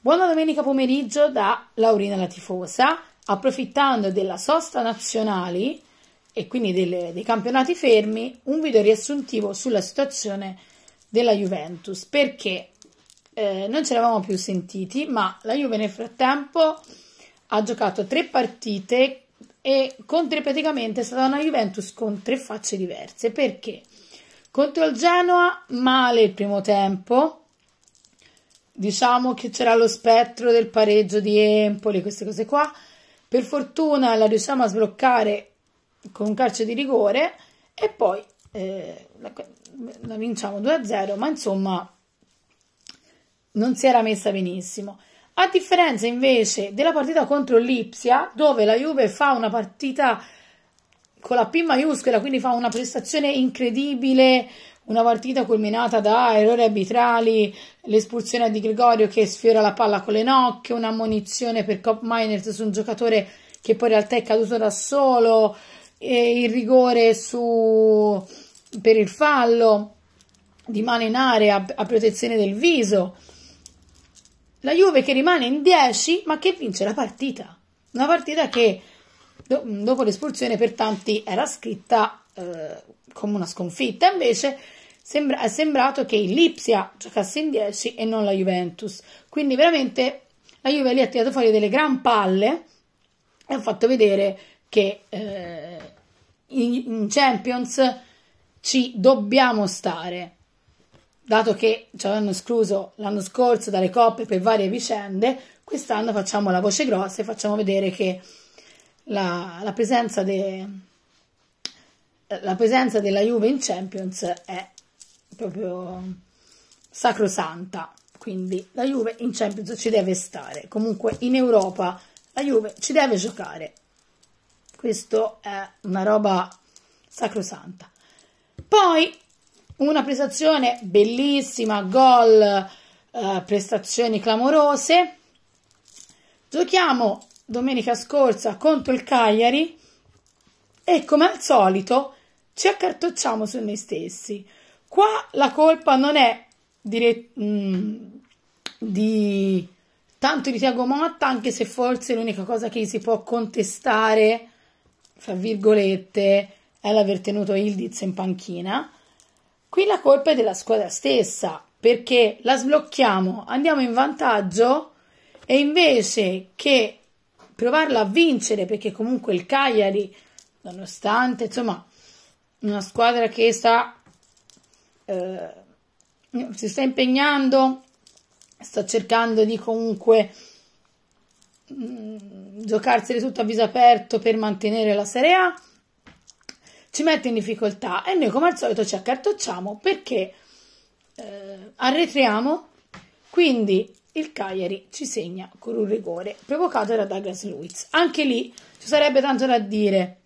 Buona domenica pomeriggio da Laurina la tifosa, approfittando della sosta nazionali e quindi delle, dei campionati fermi, un video riassuntivo sulla situazione della Juventus, perché eh, non ce l'avamo più sentiti, ma la Juve nel frattempo ha giocato tre partite e contro praticamente è stata una Juventus con tre facce diverse, perché contro il Genoa male il primo tempo, diciamo che c'era lo spettro del pareggio di Empoli, queste cose qua. Per fortuna la riusciamo a sbloccare con un calcio di rigore e poi eh, la, la, vinciamo 2-0, ma insomma non si era messa benissimo. A differenza invece della partita contro l'Ipsia, dove la Juve fa una partita con la P maiuscola, quindi fa una prestazione incredibile, una partita culminata da errori arbitrali, l'espulsione di Gregorio che sfiora la palla con le nocche, un'ammonizione per Cop Miners su un giocatore che poi in realtà è caduto da solo, il rigore su... per il fallo di mano in area a protezione del viso. La Juve che rimane in 10 ma che vince la partita. Una partita che do dopo l'espulsione per tanti era scritta eh, come una sconfitta, invece Sembra, è sembrato che il Lipsia giocasse in 10 e non la Juventus. Quindi veramente la Juve lì ha tirato fuori delle gran palle e ha fatto vedere che eh, in, in Champions ci dobbiamo stare dato che ci avevano escluso l'anno scorso dalle coppe per varie vicende, quest'anno facciamo la voce grossa e facciamo vedere che la, la, presenza, de, la presenza della Juve in Champions è proprio sacrosanta. Quindi la Juve in Champions ci deve stare. Comunque in Europa la Juve ci deve giocare. Questo è una roba sacrosanta. Poi una prestazione bellissima, gol, eh, prestazioni clamorose. Giochiamo domenica scorsa contro il Cagliari e come al solito ci accartocciamo su noi stessi. Qua la colpa non è dire, mh, mm, di tanto di Tiago Motta, anche se forse l'unica cosa che si può contestare, fra virgolette, è l'aver tenuto Ildiz in panchina. Qui la colpa è della squadra stessa, perché la sblocchiamo, andiamo in vantaggio e invece che provarla a vincere, perché comunque il Cagliari, nonostante, insomma, una squadra che sta eh, si sta impegnando, sta cercando di comunque mh, mm, tutto a viso aperto per mantenere la Serie A, ci mette in difficoltà e noi come al solito ci accartocciamo perché eh, arretriamo, quindi il Cagliari ci segna con un rigore provocato da Douglas Luiz. Anche lì ci sarebbe tanto da dire.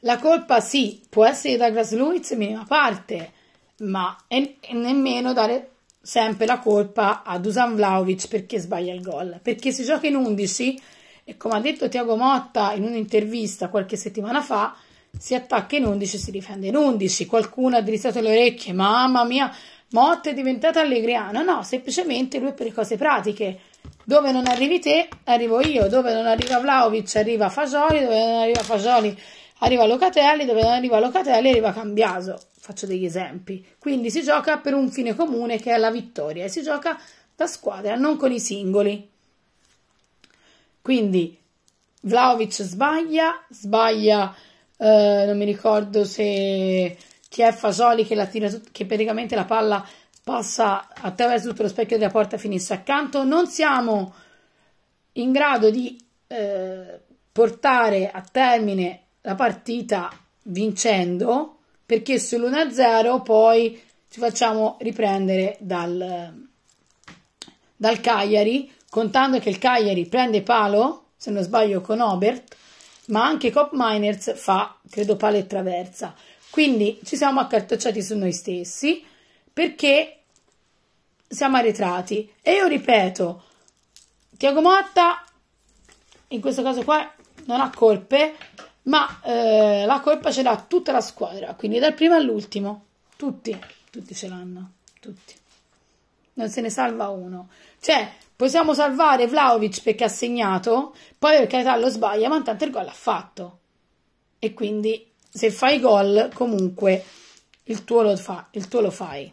La colpa sì, può essere di Douglas Luiz in minima parte, ma e, e nemmeno dare sempre la colpa a Dusan Vlaovic perché sbaglia il gol, perché si gioca in 11 e come ha detto Tiago Motta in un'intervista qualche settimana fa, si attacca in 11 e si difende in 11. Qualcuno ha drizzato le orecchie, mamma mia, Motta è diventata allegriana. No, semplicemente lui è per le cose pratiche. Dove non arrivi te, arrivo io. Dove non arriva Vlaovic, arriva Fagioli. Dove non arriva Fagioli, arriva Locatelli. Dove non arriva Locatelli, arriva Cambiaso faccio degli esempi. Quindi si gioca per un fine comune che è la vittoria e si gioca da squadra, non con i singoli. Quindi Vlaovic sbaglia, sbaglia, eh, non mi ricordo se chi è Fasoli che, la tira, che praticamente la palla passa attraverso tutto lo specchio della porta e finisce accanto. Non siamo in grado di eh, portare a termine la partita vincendo perché sull'1-0 poi ci facciamo riprendere dal, dal Cagliari, contando che il Cagliari prende palo, se non sbaglio con Obert, ma anche Cop Miners fa, credo, palo e traversa. Quindi ci siamo accartocciati su noi stessi perché siamo arretrati. E io ripeto, Tiago Motta in questo caso qua non ha colpe, ma eh, la colpa ce l'ha tutta la squadra, quindi dal primo all'ultimo, tutti, tutti ce l'hanno, tutti. Non se ne salva uno. Cioè, possiamo salvare Vlaovic perché ha segnato, poi per carità lo sbaglia, ma intanto il gol l'ha fatto. E quindi se fai gol, comunque il tuo lo, fa, il tuo lo fai.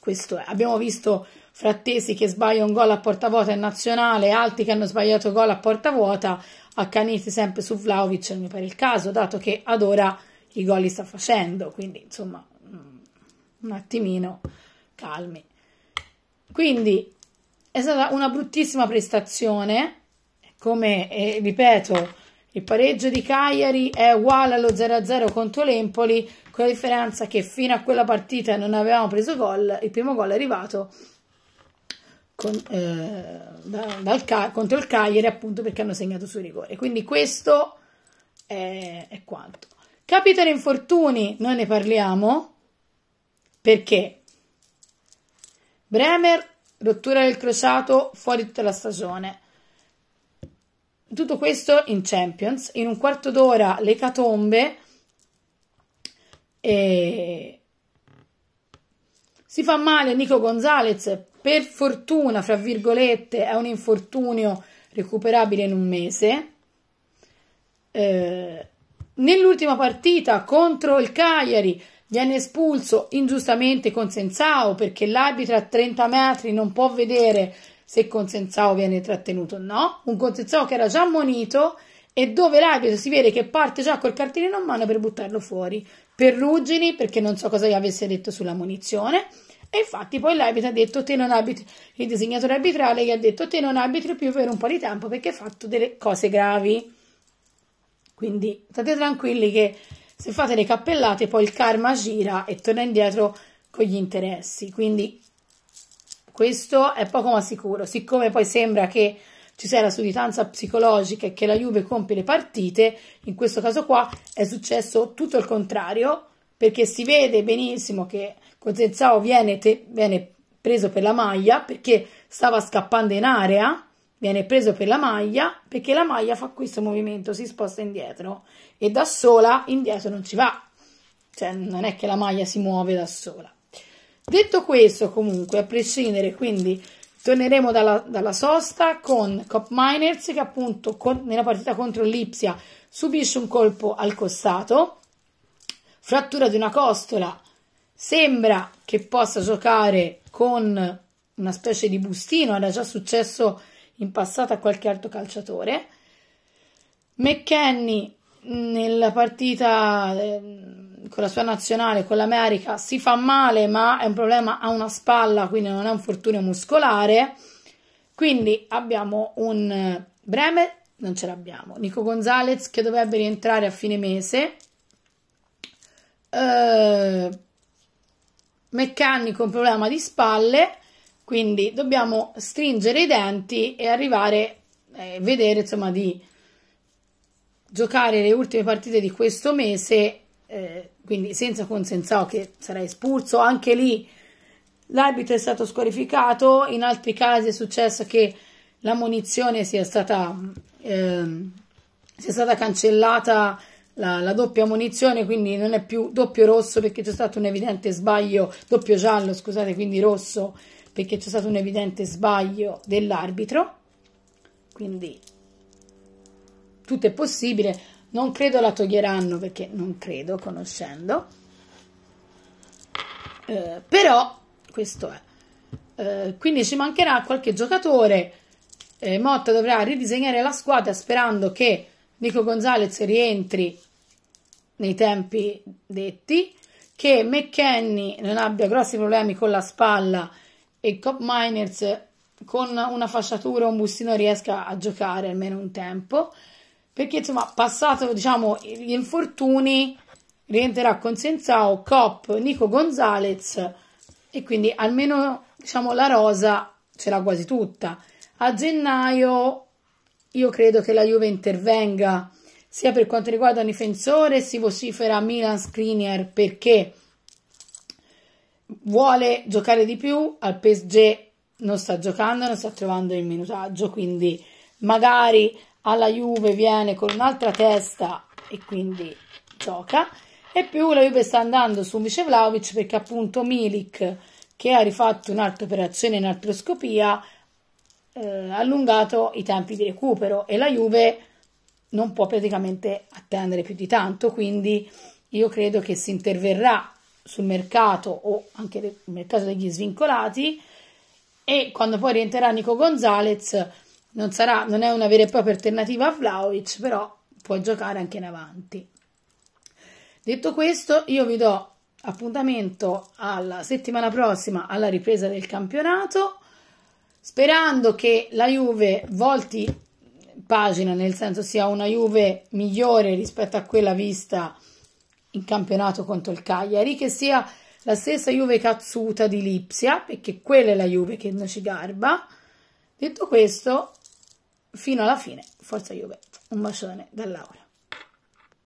Questo è. Abbiamo visto Frattesi che sbaglia un gol a porta vuota in nazionale, altri che hanno sbagliato gol a porta vuota, accaniti sempre su Vlaovic, non mi pare il caso, dato che ad ora i gol li sta facendo, quindi insomma mm, un attimino calmi. Quindi è stata una bruttissima prestazione, come eh, ripeto, il pareggio di Cagliari è uguale allo 0-0 contro l'Empoli, con la differenza che fino a quella partita non avevamo preso gol, il primo gol è arrivato con, eh, da, dal, contro il Cagliari appunto perché hanno segnato su rigore. Quindi questo è, è quanto. Capitano infortuni, noi ne parliamo perché Bremer, rottura del crociato, fuori tutta la stagione. Tutto questo in Champions, in un quarto d'ora le catombe e si fa male Nico Gonzalez per fortuna, fra virgolette, è un infortunio recuperabile in un mese. Eh, nell'ultima partita contro il Cagliari viene espulso ingiustamente Consenzao perché l'arbitro a 30 metri non può vedere se Consenzao viene trattenuto o no. Un Consenzao che era già ammonito e dove l'arbitro si vede che parte già col cartellino in mano per buttarlo fuori. per ruggini perché non so cosa gli avesse detto sulla munizione e infatti poi l'arbitro ha detto te non arbitri, il disegnatore arbitrale gli ha detto te non arbitri più per un po' di tempo perché hai fatto delle cose gravi. Quindi state tranquilli che se fate le cappellate poi il karma gira e torna indietro con gli interessi. Quindi questo è poco ma sicuro. Siccome poi sembra che ci sia la sudditanza psicologica e che la Juve compie le partite, in questo caso qua è successo tutto il contrario, perché si vede benissimo che Cozzenzao viene, te, viene preso per la maglia perché stava scappando in area, viene preso per la maglia perché la maglia fa questo movimento, si sposta indietro e da sola indietro non ci va. Cioè non è che la maglia si muove da sola. Detto questo, comunque, a prescindere, quindi torneremo dalla, dalla sosta con Cop Miners che appunto con, nella partita contro l'Ipsia subisce un colpo al costato, frattura di una costola Sembra che possa giocare con una specie di bustino, era già successo in passato a qualche altro calciatore. McKenny nella partita eh, con la sua nazionale, con l'America, si fa male, ma è un problema a una spalla, quindi non è un fortunio muscolare. Quindi abbiamo un eh, Bremer, non ce l'abbiamo, Nico Gonzalez che dovrebbe rientrare a fine mese. Uh, meccanico un problema di spalle quindi dobbiamo stringere i denti e arrivare eh, vedere insomma di giocare le ultime partite di questo mese eh, quindi senza consenzò che sarà espulso anche lì l'arbitro è stato squalificato in altri casi è successo che la munizione sia stata eh, sia stata cancellata la, la, doppia munizione, quindi non è più doppio rosso perché c'è stato un evidente sbaglio, doppio giallo, scusate, quindi rosso perché c'è stato un evidente sbaglio dell'arbitro. Quindi tutto è possibile, non credo la toglieranno perché non credo, conoscendo. Eh, però questo è. Eh, quindi ci mancherà qualche giocatore. Eh, Motta dovrà ridisegnare la squadra sperando che Nico Gonzalez rientri nei tempi detti, che McKenny non abbia grossi problemi con la spalla e Cop Miners con una fasciatura o un bustino riesca a giocare almeno un tempo, perché insomma, passato diciamo, gli infortuni, rientrerà con Senzao, Cop, Nico Gonzalez e quindi almeno diciamo, la rosa ce l'ha quasi tutta. A gennaio io credo che la Juve intervenga sia per quanto riguarda un difensore, si vocifera Milan Skriniar perché vuole giocare di più, al PSG non sta giocando, non sta trovando il minutaggio, quindi magari alla Juve viene con un'altra testa e quindi gioca e più la Juve sta andando su Vice Vlaovic perché appunto Milik che ha rifatto un'altra operazione in artroscopia eh, allungato i tempi di recupero e la Juve non può praticamente attendere più di tanto, quindi io credo che si interverrà sul mercato o anche nel mercato degli svincolati e quando poi rientrerà Nico Gonzalez non, sarà, non è una vera e propria alternativa a Vlaovic, però può giocare anche in avanti. Detto questo, io vi do appuntamento alla settimana prossima alla ripresa del campionato, sperando che la Juve volti pagina, nel senso sia una Juve migliore rispetto a quella vista in campionato contro il Cagliari, che sia la stessa Juve cazzuta di Lipsia, perché quella è la Juve che non ci garba. Detto questo, fino alla fine, forza Juve, un bacione da Laura.